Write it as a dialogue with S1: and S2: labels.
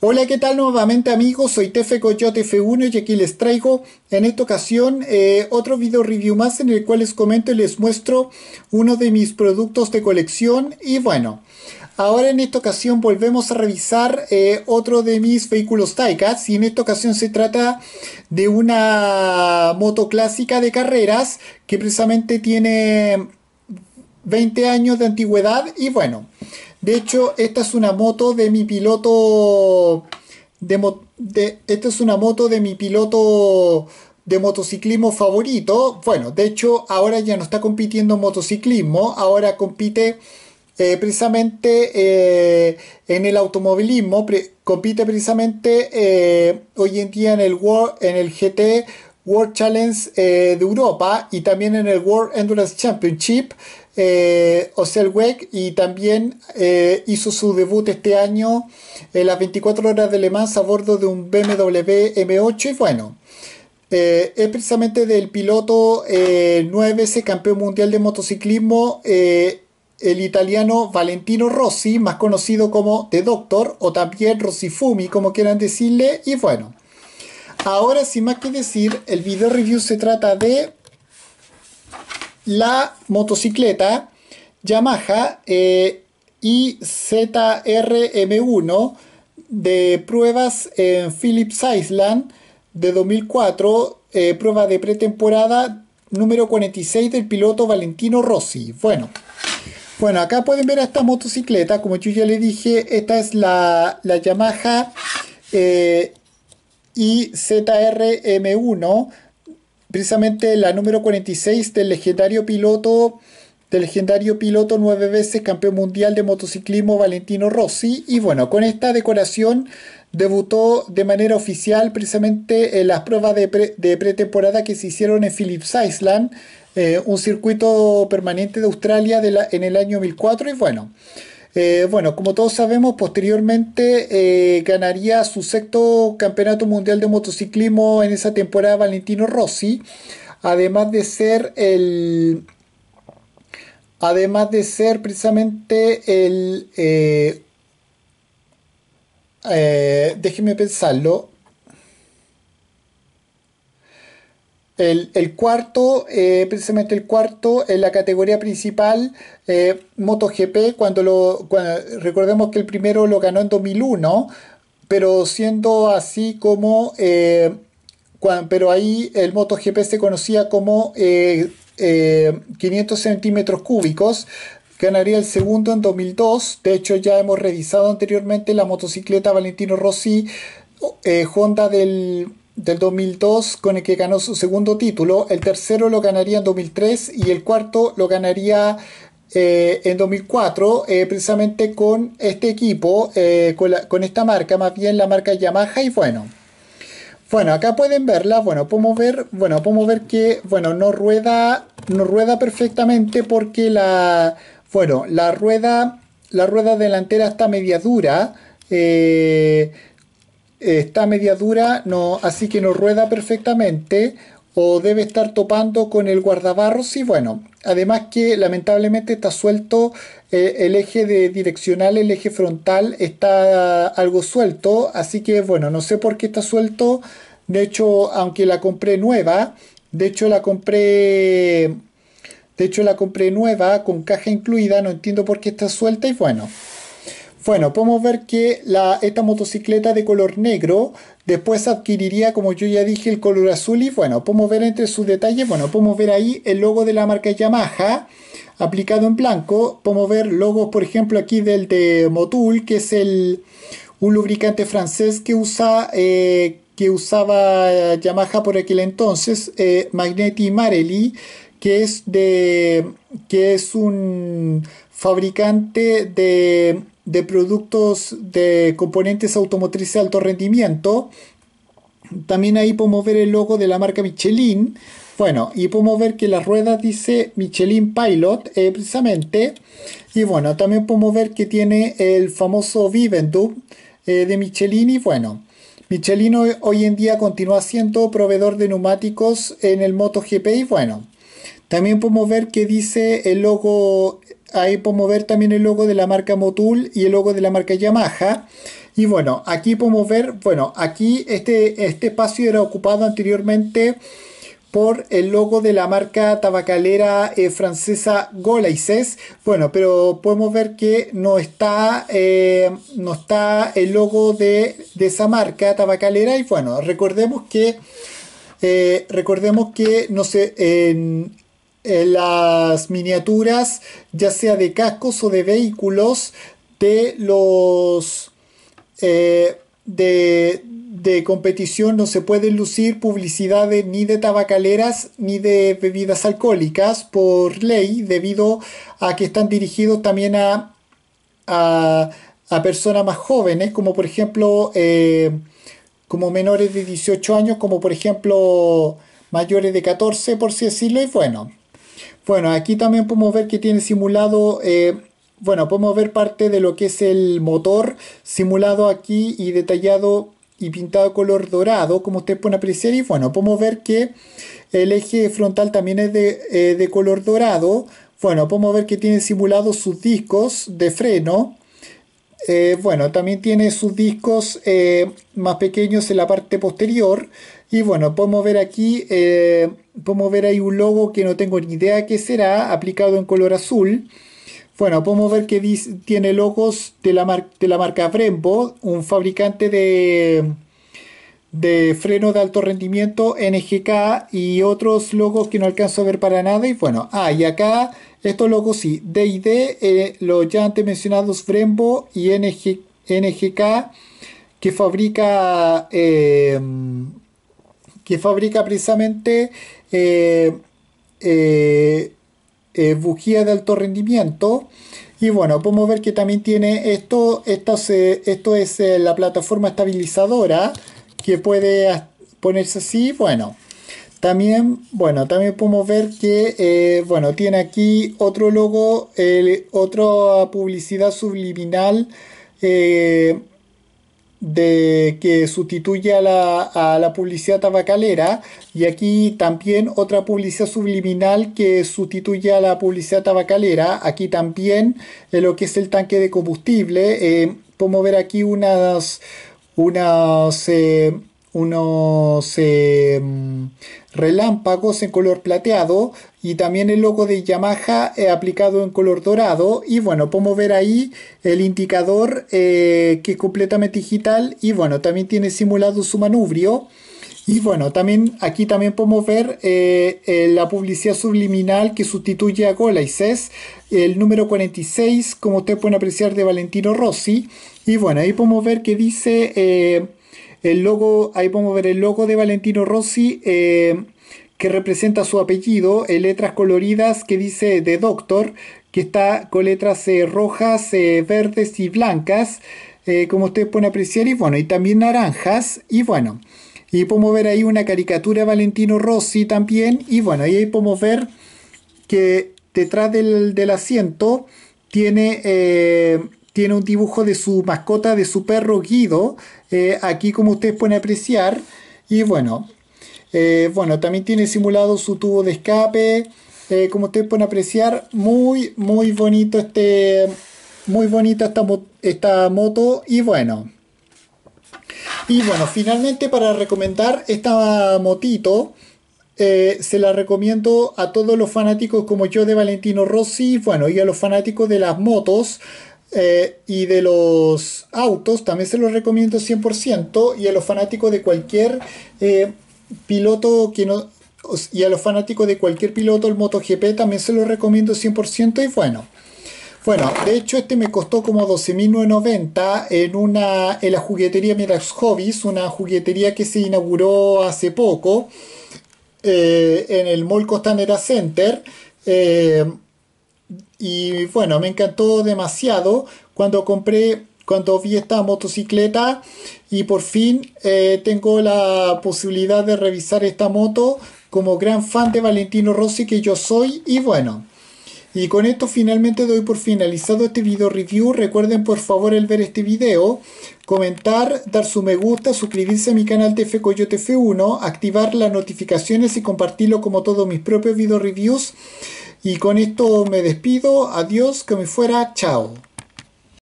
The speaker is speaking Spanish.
S1: Hola, ¿qué tal nuevamente amigos? Soy Tefe Coyote F1 y aquí les traigo en esta ocasión eh, otro video review más en el cual les comento y les muestro uno de mis productos de colección y bueno, ahora en esta ocasión volvemos a revisar eh, otro de mis vehículos Taika y en esta ocasión se trata de una moto clásica de carreras que precisamente tiene 20 años de antigüedad y bueno, de hecho, esta es una moto de mi piloto. De, esta es una moto de mi piloto de motociclismo favorito. Bueno, de hecho, ahora ya no está compitiendo en motociclismo, ahora compite eh, precisamente eh, en el automovilismo, compite precisamente eh, hoy en día en el, World, en el GT World Challenge de Europa y también en el World Endurance Championship eh, y también eh, hizo su debut este año en las 24 horas de Le Mans a bordo de un BMW M8 y bueno. Eh, es precisamente del piloto 9 eh, nueve campeón mundial de motociclismo, el italiano Valentino Rossi, más conocido como The Doctor o también Rossi Fumi, como quieran decirle. Y bueno, ahora sin más que decir, el video review se trata de la motocicleta Yamaha eh, izr m 1 de pruebas en Phillips Island de 2004, eh, prueba de pretemporada número 46 del piloto Valentino Rossi. Bueno, bueno, acá pueden ver a esta motocicleta, como yo ya le dije, esta es la, Yamaha eh, m 1 precisamente la número 46 del legendario piloto del legendario piloto nueve veces campeón mundial de motociclismo Valentino Rossi y bueno, con esta decoración debutó de manera oficial precisamente en las pruebas de, pretemporada que se hicieron en Phillips Island, eh, un circuito permanente de Australia en el año 2004 y bueno, eh, bueno, como todos sabemos, posteriormente eh, ganaría su sexto campeonato mundial de motociclismo en esa temporada Valentino Rossi, además de ser el, además de ser precisamente el eh, eh déjeme pensarlo El, cuarto, eh, precisamente el cuarto, en la categoría principal, eh, MotoGP, cuando lo, recordemos que el primero lo ganó en 2001, pero siendo así como, eh, pero ahí el MotoGP se conocía como 500 centímetros cúbicos, ganaría el segundo en 2002. De hecho, ya hemos revisado anteriormente la motocicleta Valentino Rossi Honda del del 2002 con el que ganó su segundo título, el tercero lo ganaría en 2003 y el cuarto lo ganaría eh, en 2004 eh, precisamente con este equipo, eh, con, esta marca, más bien la marca Yamaha y bueno. Bueno, acá pueden verla, bueno, podemos ver, bueno, podemos ver que, bueno, no rueda, no rueda perfectamente porque la, bueno, la rueda, la rueda delantera está media dura, está media dura, no, así que no rueda perfectamente o debe estar topando con el guardabarros y bueno, además que lamentablemente está suelto eh, el eje de direccional, el eje frontal está algo suelto, así que bueno, no sé por qué está suelto, de hecho, aunque la compré nueva, de hecho la compré de hecho la compré nueva con caja incluida, no entiendo por qué está suelta y bueno, bueno, podemos ver que la, esta motocicleta de color negro después adquiriría, como yo ya dije, el color azul y bueno, podemos ver entre sus detalles, bueno, podemos ver ahí el logo de la marca Yamaha aplicado en blanco, podemos ver logos, por ejemplo, aquí del de Motul, que es el, un lubricante francés que usa... Eh, que usaba Yamaha por aquel entonces, eh, Magneti Marelli, que es de que es un fabricante de de productos de componentes automotrices de alto rendimiento. También ahí podemos ver el logo de la marca Michelin. Bueno, y podemos ver que las ruedas dice Michelin Pilot, eh, precisamente. Y bueno, también podemos ver que tiene el famoso Vivendub eh, de Michelin. Y bueno, Michelin hoy, en día continúa siendo proveedor de neumáticos en el MotoGP. Y bueno, también podemos ver que dice el logo ahí podemos ver también el logo de la marca Motul y el logo de la marca Yamaha. Y bueno, aquí podemos ver, bueno, aquí este, este espacio era ocupado anteriormente por el logo de la marca tabacalera eh, francesa Golaises. Bueno, pero podemos ver que no está, eh, no está el logo de, esa marca tabacalera. Y bueno, recordemos que, eh, recordemos que no sé, eh, las miniaturas, ya sea de cascos o de vehículos, de los eh, de, competición no se pueden lucir publicidades ni de tabacaleras ni de bebidas alcohólicas por ley debido a que están dirigidos también a, a, personas más jóvenes como por ejemplo eh, como menores de 18 años como por ejemplo mayores de 14 por si decirlo y bueno bueno, aquí también podemos ver que tiene simulado... Eh, bueno, podemos ver parte de lo que es el motor simulado aquí y detallado y pintado color dorado, como ustedes pueden apreciar. Y bueno, podemos ver que el eje frontal también es eh, de, color dorado. Bueno, podemos ver que tiene simulado sus discos de freno. Eh, bueno, también tiene sus discos más pequeños en la parte posterior. Y bueno, podemos ver aquí, eh, podemos ver ahí un logo que no tengo ni idea qué será, aplicado en color azul. Bueno, podemos ver que tiene logos de la, de la marca Brembo, un fabricante de, de freno de alto rendimiento NGK y otros logos que no alcanzo a ver para nada. Y bueno, ah, y acá estos logos sí, D&D, eh, los ya antes mencionados Brembo y NG, NGK que fabrica eh, que fabrica precisamente eh, eh, eh, bujías de alto rendimiento. Y bueno, podemos ver que también tiene esto, esto, es la plataforma estabilizadora que puede ponerse así. Bueno, también, bueno, también podemos ver que, bueno, tiene aquí otro logo, otra publicidad subliminal de que sustituye a la, publicidad tabacalera y aquí también otra publicidad subliminal que sustituye a la publicidad tabacalera aquí también eh, lo que es el tanque de combustible eh, podemos ver aquí unas unas eh, unos relámpagos en color plateado y también el logo de Yamaha eh, aplicado en color dorado y bueno podemos ver ahí el indicador eh, que es completamente digital y bueno también tiene simulado su manubrio y bueno también aquí también podemos ver eh, la publicidad subliminal que sustituye a Gola y el número 46 como ustedes pueden apreciar de Valentino Rossi y bueno ahí podemos ver que dice el logo ahí podemos ver el logo de Valentino Rossi que representa su apellido en letras coloridas que dice The Doctor, que está con letras eh, rojas, eh, verdes y blancas, eh, como ustedes pueden apreciar, y bueno, y también naranjas, y bueno, y podemos ver ahí una caricatura de Valentino Rossi también, y bueno, y ahí podemos ver que detrás del, asiento tiene tiene un dibujo de su mascota, de su perro Guido, aquí como ustedes pueden apreciar. Y bueno, eh, bueno, también tiene simulado su tubo de escape. Eh, como ustedes pueden apreciar, muy, muy bonito este. Muy bonita esta, esta moto. Y bueno. Y bueno, finalmente para recomendar esta motito. Eh, se la recomiendo a todos los fanáticos como yo de Valentino Rossi, bueno, y a los fanáticos de las motos y de los autos, también se los recomiendo 100%, y a los fanáticos de cualquier piloto que no, y a los fanáticos de cualquier piloto el MotoGP también se lo recomiendo 100% y bueno. Bueno, de hecho este me costó como 12.990 en una en la juguetería Mirax Hobbies, una juguetería que se inauguró hace poco eh, en el Mall Costanera Center. Eh, y bueno, me encantó demasiado cuando compré, cuando vi esta motocicleta y por fin eh, tengo la posibilidad de revisar esta moto como gran fan de Valentino Rossi que yo soy y bueno. Y con esto finalmente doy por finalizado este video review. Recuerden por favor el ver este video, comentar, dar su me gusta, suscribirse a mi canal TF Coyote F1, activar las notificaciones y compartirlo como todos mis propios video reviews. Y con esto me despido. Adiós, que me fuera. Chao.